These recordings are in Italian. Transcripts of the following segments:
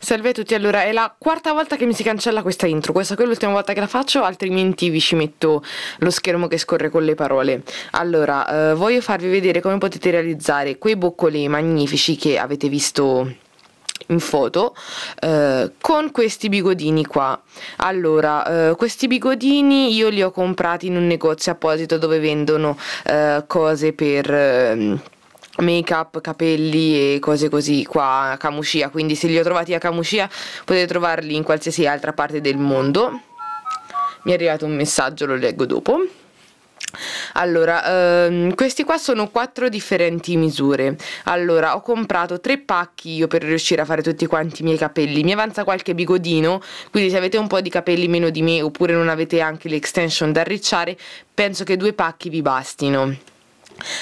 Salve a tutti, allora è la quarta volta che mi si cancella questa intro, questa qui è l'ultima volta che la faccio, altrimenti vi ci metto lo schermo che scorre con le parole. Allora, eh, voglio farvi vedere come potete realizzare quei boccoli magnifici che avete visto in foto eh, con questi bigodini qua allora eh, questi bigodini io li ho comprati in un negozio apposito dove vendono eh, cose per ehm, make up, capelli e cose così qua a Kamushia, quindi se li ho trovati a Kamushia potete trovarli in qualsiasi altra parte del mondo. Mi è arrivato un messaggio, lo leggo dopo. Allora, ehm, questi qua sono quattro differenti misure. Allora, ho comprato tre pacchi io per riuscire a fare tutti quanti i miei capelli. Mi avanza qualche bigodino, quindi se avete un po' di capelli meno di me oppure non avete anche l'extension da arricciare, penso che due pacchi vi bastino.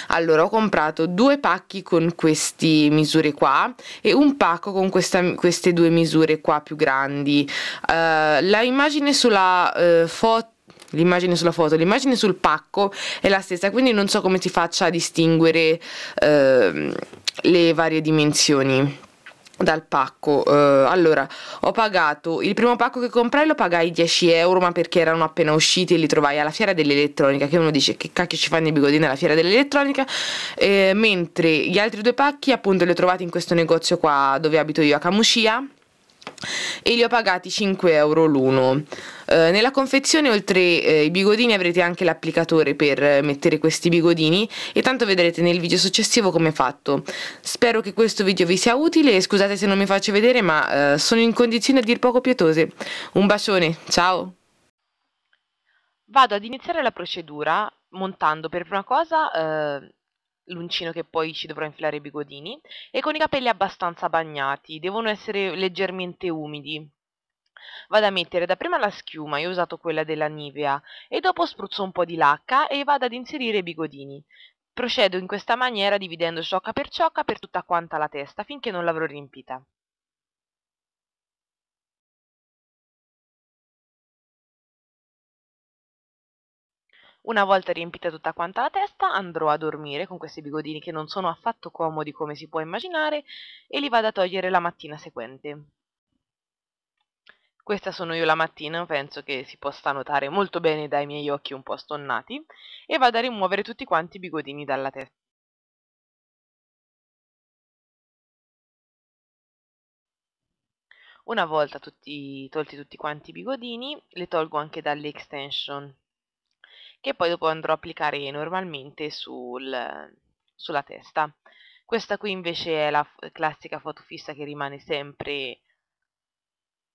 Allora ho comprato due pacchi con queste misure qua e un pacco con questa, queste due misure qua più grandi. Uh, la immagine sulla uh, eh, foto L'immagine sulla foto, l'immagine sul pacco è la stessa, quindi non so come si faccia a distinguere uh, le varie dimensioni dal pacco uh, allora ho pagato il primo pacco che comprai lo pagai 10 euro ma perché erano appena usciti e li trovai alla fiera dell'elettronica che uno dice che cacchio ci fanno i bigodini alla fiera dell'elettronica eh, mentre gli altri due pacchi appunto li ho trovati in questo negozio qua dove abito io a Camusia e li ho pagati 5 euro l'uno. Eh, nella confezione oltre eh, i bigodini avrete anche l'applicatore per mettere questi bigodini e tanto vedrete nel video successivo come è fatto. Spero che questo video vi sia utile e scusate se non mi faccio vedere ma eh, sono in condizioni a dir poco pietose. Un bacione, ciao! Vado ad iniziare la procedura montando per prima cosa eh, l'uncino che poi ci dovrò infilare i bigodini, e con i capelli abbastanza bagnati, devono essere leggermente umidi. Vado a mettere dapprima la schiuma, io ho usato quella della Nivea, e dopo spruzzo un po' di lacca e vado ad inserire i bigodini. Procedo in questa maniera dividendo ciocca per ciocca per tutta quanta la testa finché non l'avrò riempita. Una volta riempita tutta quanta la testa andrò a dormire con questi bigodini che non sono affatto comodi come si può immaginare e li vado a togliere la mattina seguente. Questa sono io la mattina, penso che si possa notare molto bene dai miei occhi un po' stonnati e vado a rimuovere tutti quanti i bigodini dalla testa. Una volta tutti, tolti tutti quanti i bigodini, le tolgo anche dalle extension che poi dopo andrò a applicare normalmente sul, sulla testa. Questa qui invece è la classica foto fissa che rimane sempre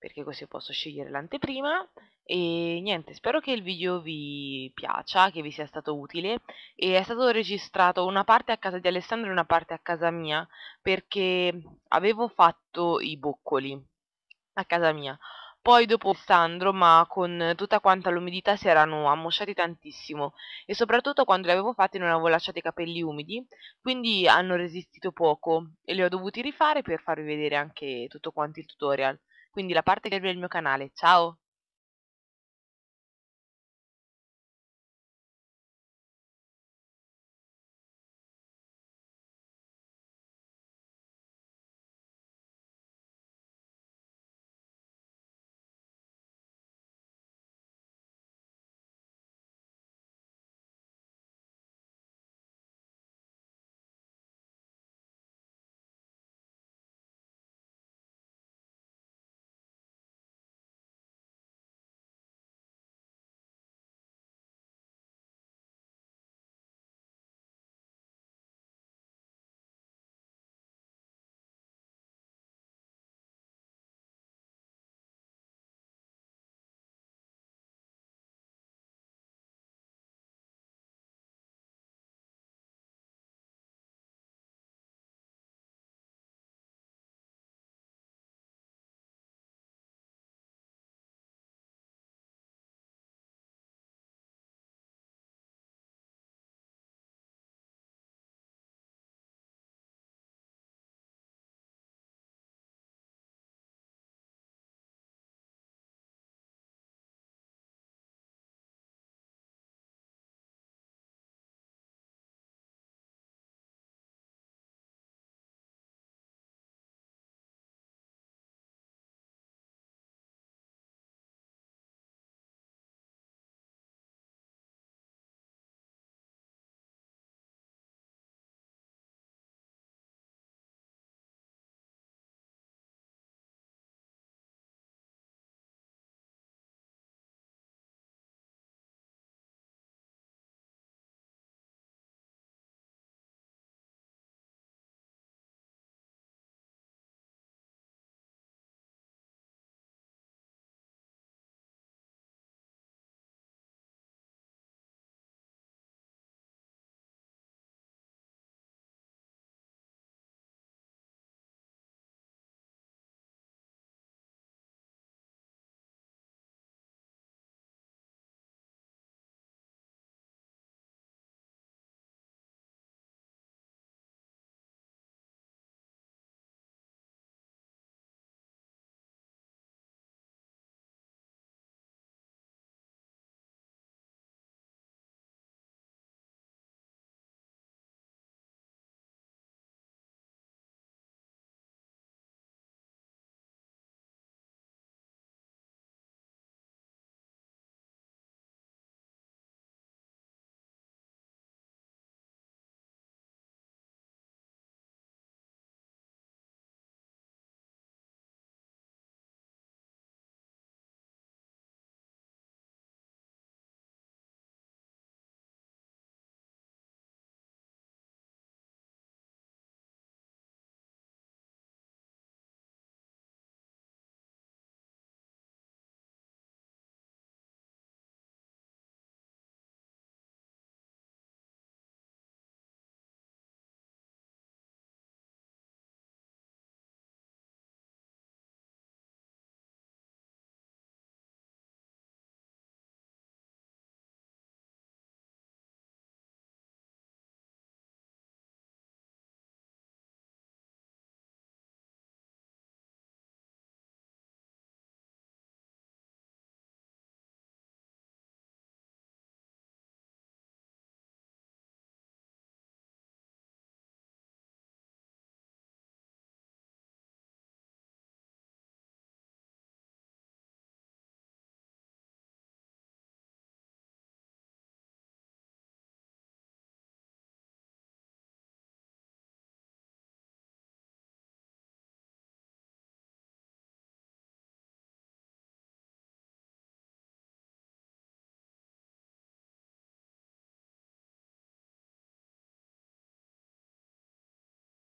perché così posso scegliere l'anteprima e niente, spero che il video vi piaccia, che vi sia stato utile e è stato registrato una parte a casa di Alessandro e una parte a casa mia perché avevo fatto i boccoli a casa mia poi dopo Sandro, ma con tutta quanta l'umidità si erano ammosciati tantissimo e soprattutto quando li avevo fatti non avevo lasciato i capelli umidi, quindi hanno resistito poco e li ho dovuti rifare per farvi vedere anche tutto quanto il tutorial. Quindi la parte che è il mio canale, ciao!